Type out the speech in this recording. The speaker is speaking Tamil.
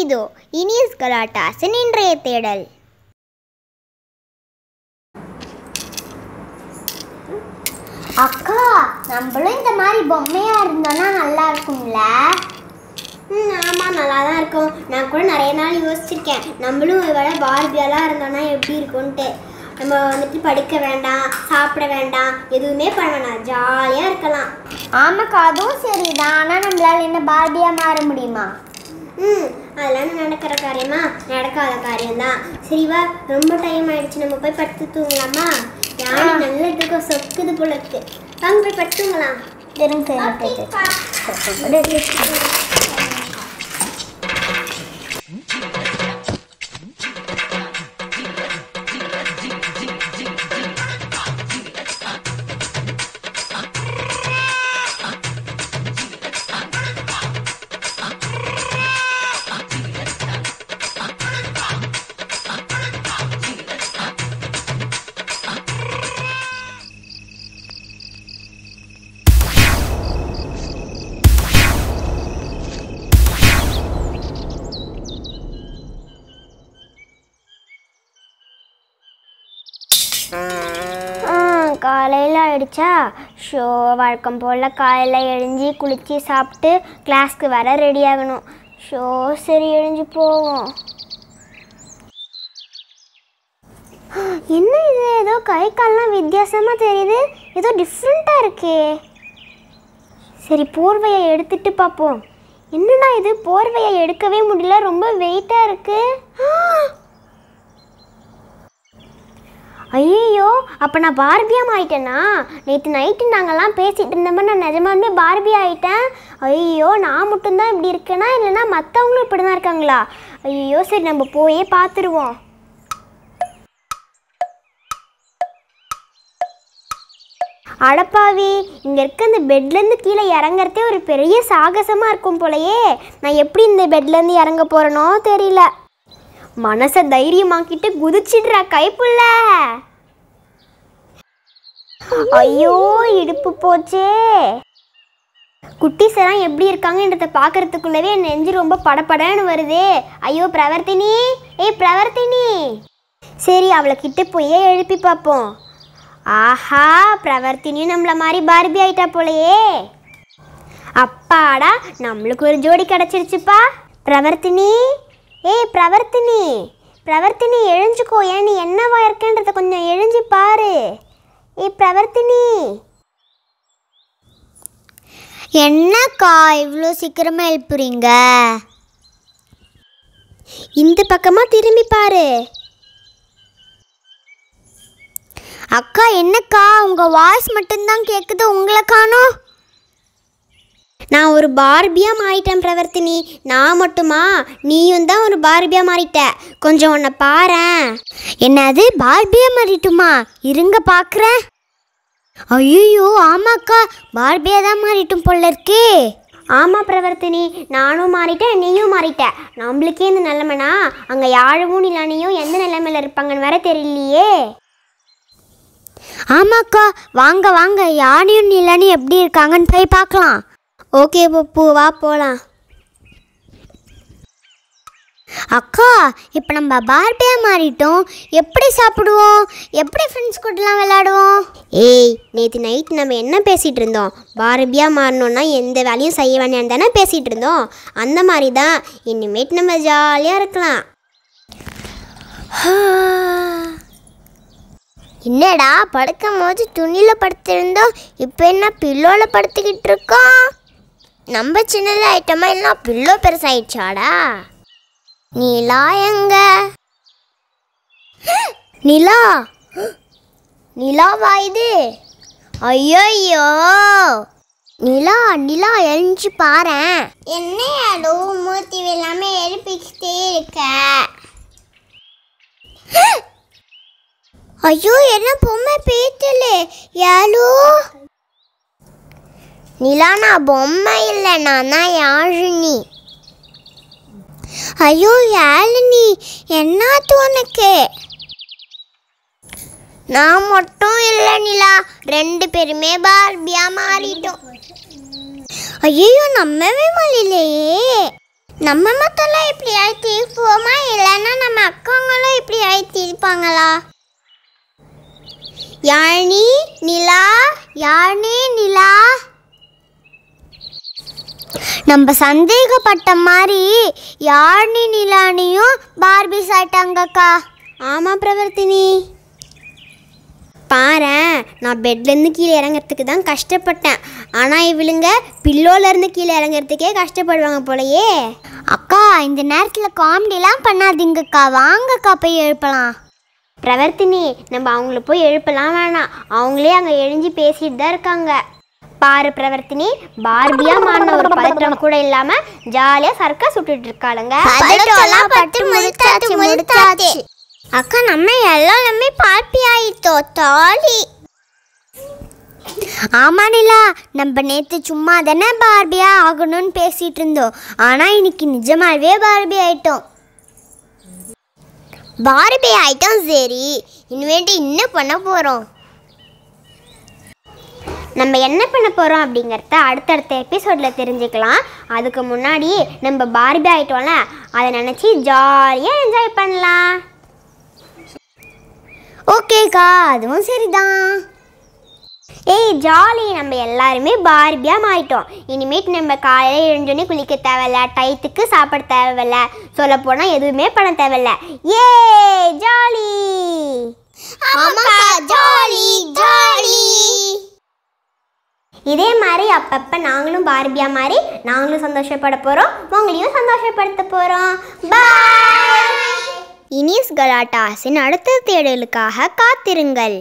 இதோ இனியஸ் கலாட்டாசின் இன்றைய தேடல் அக்கா நம்மளும் இந்த மாதிரி பொம்மையா இருந்தோம்னா நல்லா இருக்கும்ல ம் ஆமாம் நல்லா தான் இருக்கும் நான் கூட நிறைய நாள் யோசிச்சிருக்கேன் நம்மளும் இவ்வளோ பார்பியெல்லாம் இருந்தோம்னா எப்படி இருக்கும்ன்ட்டு நம்ம வந்துட்டு படிக்க வேண்டாம் சாப்பிட வேண்டாம் எதுவுமே பண்ண வேண்டாம் ஜாலியாக இருக்கலாம் ஆமாக்கா அதுவும் சரிதான் ஆனால் நம்மளால என்ன பார்பியாக மாற முடியுமா ம் அதெல்லாம் நடக்கிற காரியமா நடக்காத காரியம்தான் சரிவா ரொம்ப டைம் ஆயிடுச்சு நம்ம போய் படுத்து தூங்கலாமா நல்ல நல்லதுக்கு சொக்குது போல இருக்கு வாங்க போய் படுத்து தெரியும் தெரிஞ்சு காலையில் ஆயிடுச்சா ஷோ வழக்கம் போல் காலையில் எழுஞ்சி குளித்து சாப்பிட்டு கிளாஸ்க்கு வர ரெடி ஆகணும் ஷோ சரி எழிஞ்சு போவோம் என்ன இது ஏதோ கை கால்லாம் வித்தியாசமாக தெரியுது ஏதோ டிஃப்ரெண்ட்டாக இருக்கே சரி போர்வையை எடுத்துட்டு பார்ப்போம் என்னடா இது போர்வையை எடுக்கவே முடியல ரொம்ப வெயிட்டாக இருக்குது ஐயோ அப்போ நான் பார்பியாக ஆயிட்டேனா நேற்று நைட்டு நாங்கள்லாம் பேசிகிட்டு இருந்தோம் நான் நிஜமாலுமே பார்பி ஆகிட்டேன் ஐயோ நான் மட்டும்தான் இப்படி இருக்கேனா இல்லைன்னா மற்றவங்களும் இப்படி தான் இருக்காங்களா ஐயோ சரி நம்ம போயே பார்த்துருவோம் அடப்பாவி இங்கே இருக்க இந்த பெட்லேருந்து கீழே இறங்குறதே ஒரு பெரிய சாகசமாக இருக்கும் போலையே நான் எப்படி இந்த பெட்லேருந்து இறங்க போகிறேனோ தெரியல மனசை தைரியமாக்கிட்டு குதிச்சிடுறா கைப்புள்ள ஐயோ இடுப்பு போச்சே குட்டீஸ் எல்லாம் எப்படி இருக்காங்கன்றத பாக்குறதுக்குள்ளவே என் நெஞ்சு ரொம்ப படப்படன்னு வருது ஐயோ பிரவர்த்தினி ஏய் பிரவர்த்தினி சரி அவளை கிட்ட போயே எழுப்பி பார்ப்போம் ஆஹா பிரவர்த்தினி நம்மள மாதிரி பார்பி ஆயிட்டா போலையே அப்பாடா நம்மளுக்கு ஒரு ஜோடி கிடைச்சிருச்சுப்பா பிரவர்த்தினி ஏய் பிரவர்த்தினி பிரவர்த்தினி எழுஞ்சுக்கோ ஏன் நீ என்னவா இருக்கேன்றதை கொஞ்சம் எழுஞ்சி பாரு ஏய் பிரவர்த்தினி என்னக்கா இவ்வளோ சீக்கிரமாக எழுப்புறீங்க இந்த பக்கமாக திரும்பி பாரு அக்கா என்னக்கா உங்கள் வாய்ஸ் மட்டும்தான் கேட்குது உங்களை காணும் நான் ஒரு பார்பியா மாறிட்டேன் பிரவர்த்தினி நான் மட்டுமா நீயும் தான் ஒரு பார்பியா மாறிட்ட கொஞ்சம் உன்னை பாரு என்னது பார்பியா மாறிட்டுமா இருங்க பார்க்குறேன் ஐயோ ஆமாக்கா பார்பியா தான் மாறிட்டும் போல இருக்கே ஆமாம் பிரவர்த்தினி நானும் மாறிட்டேன் நீயும் மாறிட்ட நம்மளுக்கே இந்த நிலைமைனா அங்கே யாழவும் நிலானியும் எந்த நிலைமையில் இருப்பாங்கன்னு வேற தெரியலையே ஆமாக்கா வாங்க வாங்க யானையும் நிலனி எப்படி இருக்காங்கன்னு போய் பார்க்கலாம் ஓகே பப்பு வா போகலாம் அக்கா இப்போ நம்ம பார்பியாக மாறிட்டோம் எப்படி சாப்பிடுவோம் எப்படி ஃப்ரெண்ட்ஸ் கூடலாம் விளாடுவோம் ஏய் நேற்று நைட் நம்ம என்ன பேசிகிட்டு இருந்தோம் பார்பியாக மாறணுன்னா எந்த வேலையும் செய்ய வேண்டாம் தானே பேசிகிட்டு இருந்தோம் அந்த மாதிரி தான் இனிமேட் நம்ம ஜாலியாக இருக்கலாம் என்னடா படுக்கும் போது துணியில் படுத்திருந்தோம் இப்போ என்ன பில்லோவில் படுத்துக்கிட்டு இருக்கோம் நம்ம சின்னதாக ஐட்டமா என்ன பில்லோ பெருசாயிடுச்சாடா நிலா எங்க நிலா நிலாவா இது ஐயோயோ நிலா நிலா எழுஞ்சு பாரு என்ன யாரோ மூர்த்தி இல்லாம எழுப்பிக்கிட்டே இருக்க ஐயோ என்ன பொம்மை பேத்தலே யாலோ நிலா நான் பொம்மை இல்லை நான் தான் யாழினி ஐயோ யாழினி என்ன உனக்கு நான் மட்டும் இல்லை நிலா ரெண்டு பேருமே பார்பியா மாறிட்டோம் ஐயோ நம்ம முடியலையே நம்ம மத்தெல்லாம் இப்படி ஆயிட்டு இருப்போமா இல்லைன்னா நம்ம அக்காங்களும் இப்படி ஆயிட்டு இருப்பாங்களா யாழ்னி நிலா யாழ்னி நம்ம சந்தேகப்பட்ட மாதிரி யாழ்னி நிலானியும் பார்பிஸ் ஆயிட்டாங்கக்கா ஆமாம் பிரவர்த்தினி பாரு நான் பெட்லேருந்து கீழே இறங்கிறதுக்கு தான் கஷ்டப்பட்டேன் ஆனால் இவளுங்க பில்லோலேருந்து கீழே இறங்கிறதுக்கே கஷ்டப்படுவாங்க போலையே அக்கா இந்த நேரத்தில் காமெடிலாம் பண்ணாதீங்கக்கா வாங்கக்கா போய் எழுப்பலாம் பிரவர்த்தினி நம்ம அவங்கள போய் எழுப்பலாம் வேணாம் அவங்களே அங்கே எழுஞ்சி பேசிட்டு தான் இருக்காங்க பாரு பிரவர்த்தினி பார்பியா மாறின ஒரு பதற்றம் கூட இல்லாம ஜாலியா சர்க்கஸ் சுட்டுட்டு இருக்காளுங்க அக்கா நம்ம எல்லாருமே பார்ப்பி ஆயிட்டோ தாலி ஆமா நிலா நம்ம நேத்து சும்மா தானே பார்பியா ஆகணும்னு பேசிட்டு இருந்தோம் ஆனா இன்னைக்கு நிஜமாவே பார்பி ஆயிட்டோம் பார்பி ஆயிட்டோம் சரி இனிமேட்டு என்ன பண்ண போறோம் நம்ம என்ன பண்ண போகிறோம் அப்படிங்கிறத அடுத்தடுத்த எபிசோடில் தெரிஞ்சுக்கலாம் அதுக்கு முன்னாடி நம்ம பார்பி ஆகிட்டோம்ல அதை நினச்சி ஜாலியாக என்ஜாய் பண்ணலாம் ஓகேக்கா அதுவும் சரிதான் ஏய் ஜாலி நம்ம எல்லாருமே பார்பியாக மாறிட்டோம் இனிமேட்டு நம்ம காலையில் எழுஞ்சோன்னே குளிக்க தேவையில்ல டைத்துக்கு சாப்பிட தேவையில்ல சொல்லப்போனால் எதுவுமே பண்ண தேவையில்ல ஏ ஜாலி ஆமாக்கா ஜாலி ஜாலி இதே மாதிரி அப்பப்போ நாங்களும் பார்பியா மாதிரி நாங்களும் சந்தோஷப்பட போகிறோம் உங்களையும் சந்தோஷப்படுத்த போகிறோம் இனிஸ் கலாட்டாஸின் அடுத்த தேடலுக்காக காத்திருங்கள்